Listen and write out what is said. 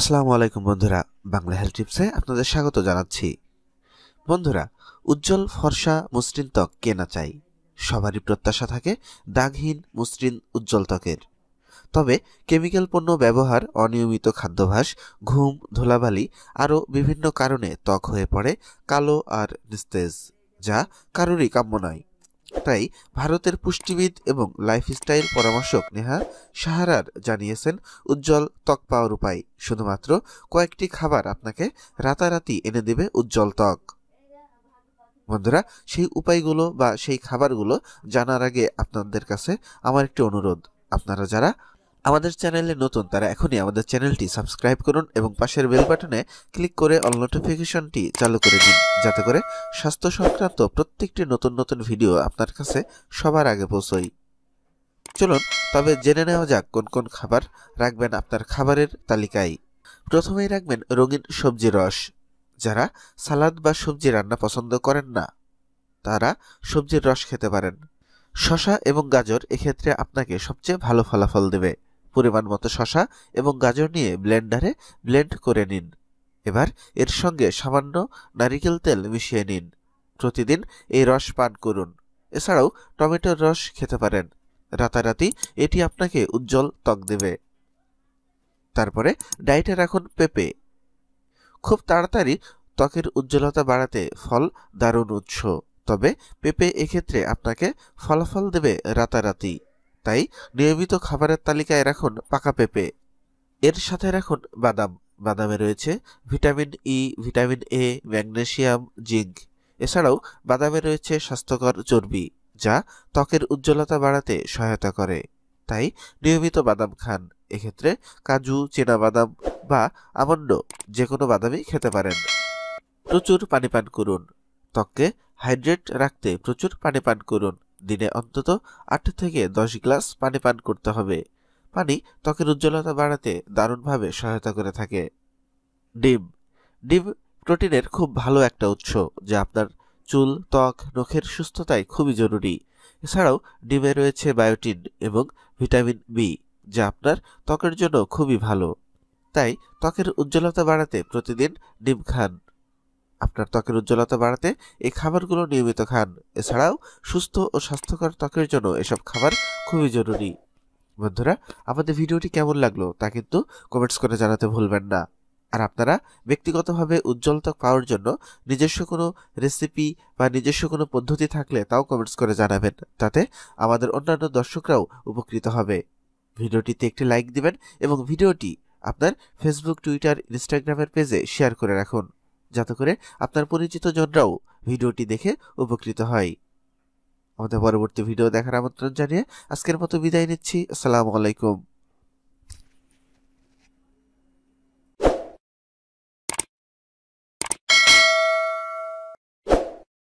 আসসালামু আলাইকুম বন্ধুরা বাংলা হেলথ টিপসে আপনাদের স্বাগত জানাচ্ছি বন্ধুরা উজ্জ্বল ফর্সা মুসৃণ ত্বক কে না চাই সবারই প্রত্যাশা থাকে দাগহীন মুসৃণ উজ্জ্বল ত্বকের তবে কেমিক্যাল পণ্য ব্যবহার অনিয়মিত খাদ্যভাস ঘুম ধুলাবালি আরও বিভিন্ন কারণে ত্বক হয়ে পড়ে কালো আর নিস্তেজ যা কারোরই কাম্য নয় তাই ভারতের পুষ্টিবিদ এবং লাইফস্টাইল পরামর্শক নেহা সাহারার জানিয়েছেন উজ্জ্বল ত্বক পাওয়ার উপায় শুধুমাত্র কয়েকটি খাবার আপনাকে রাতারাতি এনে দেবে উজ্জ্বল ত্বক বন্ধুরা সেই উপায়গুলো বা সেই খাবারগুলো জানার আগে আপনাদের কাছে আমার একটি অনুরোধ আপনারা যারা আমাদের চ্যানেলে নতুন তারা এখনই আমাদের চ্যানেলটি সাবস্ক্রাইব করুন এবং পাশের বেল বাটনে ক্লিক করে অল নোটিফিকেশনটি চালু করে দিন যাতে করে স্বাস্থ্য সংক্রান্ত প্রত্যেকটি নতুন নতুন ভিডিও আপনার কাছে সবার আগে পৌঁছই চলুন তবে জেনে নেওয়া যাক কোন কোন খাবার রাখবেন আপনার খাবারের তালিকায় প্রথমেই রাখবেন রঙিন সবজি রস যারা সালাদ বা সবজি রান্না পছন্দ করেন না তারা সবজির রস খেতে পারেন শশা এবং গাজর এক্ষেত্রে আপনাকে সবচেয়ে ভালো ফলাফল দেবে পরিমাণ মতো শশা এবং গাজর নিয়ে ব্লেন্ডারে ব্লেন্ড করে নিন এবার এর সঙ্গে সামান্য নারিকেল তেল মিশিয়ে নিন প্রতিদিন এই রস পান করুন এছাড়াও টমেটোর রস খেতে পারেন রাতারাতি এটি আপনাকে উজ্জ্বল ত্বক দেবে তারপরে ডায়েটে রাখুন পেঁপে খুব তাড়াতাড়ি ত্বকের উজ্জ্বলতা বাড়াতে ফল দারুণ উৎস তবে পেঁপে এক্ষেত্রে আপনাকে ফলাফল দেবে রাতারাতি তাই নিয়মিত খাবারের তালিকায় রাখুন পাকা পেঁপে এর সাথে রাখুন বাদাম বাদামে রয়েছে vitamin E e, vitamin A magnesium zinc এছাড়াও বাদামে রয়েছে স্বাস্থ্যকর চর্বি যা ত্বকের উজ্জ্বলতা বাড়াতে সহায়তা করে তাই নিয়মিত বাদাম খান এক্ষেত্রে কাজু বাদাম বা আমন্ড যে কোনো বাদামই খেতে পারেন প্রচুর পানি পান করুন ত্বককে হাইড্রেট রাখতে প্রচুর পানি পান করুন দিনে অন্তত আট থেকে দশ গ্লাস পানি পান করতে হবে পানি ত্বকের উজ্জ্বলতা বাড়াতে দারুণভাবে সহায়তা করে থাকে ডিম ডিম প্রোটিনের খুব ভালো একটা উৎস যা আপনার চুল ত্বক নখের সুস্থতায় খুবই জরুরি এছাড়াও ডিমে রয়েছে বায়োটিন এবং ভিটামিন বি যা আপনার ত্বকের জন্য খুবই ভালো তাই ত্বকের উজ্জ্বলতা বাড়াতে প্রতিদিন ডিম খান আপনার ত্বকের উজ্জ্বলতা বাড়াতে এই খাবারগুলো নিয়মিত খান এছাড়াও সুস্থ ও স্বাস্থ্যকর ত্বকের জন্য এসব খাবার খুবই জরুরি বন্ধুরা আমাদের ভিডিওটি কেমন লাগলো তা কিন্তু কমেন্টস করে জানাতে ভুলবেন না আর আপনারা ব্যক্তিগতভাবে উজ্জ্বল ত্বক পাওয়ার জন্য নিজস্ব কোনো রেসিপি বা নিজস্ব কোনো পদ্ধতি থাকলে তাও কমেন্টস করে জানাবেন তাতে আমাদের অন্যান্য দর্শকরাও উপকৃত হবে ভিডিওটিতে একটি লাইক দিবেন এবং ভিডিওটি আপনার ফেসবুক টুইটার ইনস্টাগ্রামের পেজে শেয়ার করে রাখুন যাতে করে আপনার পরিচিত জনরাও ভিডিওটি দেখে উপকৃত হয় আমাদের পরবর্তী ভিডিও দেখার আমন্ত্রণ জানিয়ে আজকের মতো বিদায় নিচ্ছি আসসালামু আলাইকুম